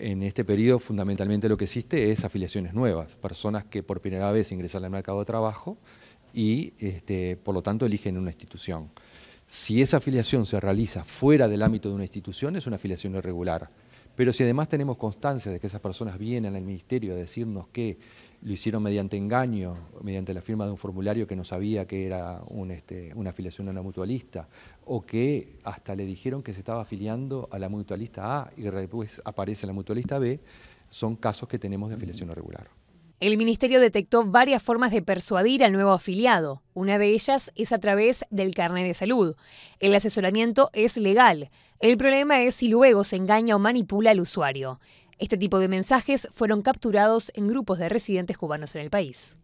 en este periodo fundamentalmente lo que existe es afiliaciones nuevas, personas que por primera vez ingresan al mercado de trabajo y este, por lo tanto eligen una institución. Si esa afiliación se realiza fuera del ámbito de una institución es una afiliación irregular, pero si además tenemos constancia de que esas personas vienen al ministerio a decirnos que lo hicieron mediante engaño, mediante la firma de un formulario que no sabía que era este, una afiliación a una mutualista, o que hasta le dijeron que se estaba afiliando a la mutualista A y después aparece la mutualista B, son casos que tenemos de afiliación irregular. El ministerio detectó varias formas de persuadir al nuevo afiliado. Una de ellas es a través del carnet de salud. El asesoramiento es legal. El problema es si luego se engaña o manipula al usuario. Este tipo de mensajes fueron capturados en grupos de residentes cubanos en el país.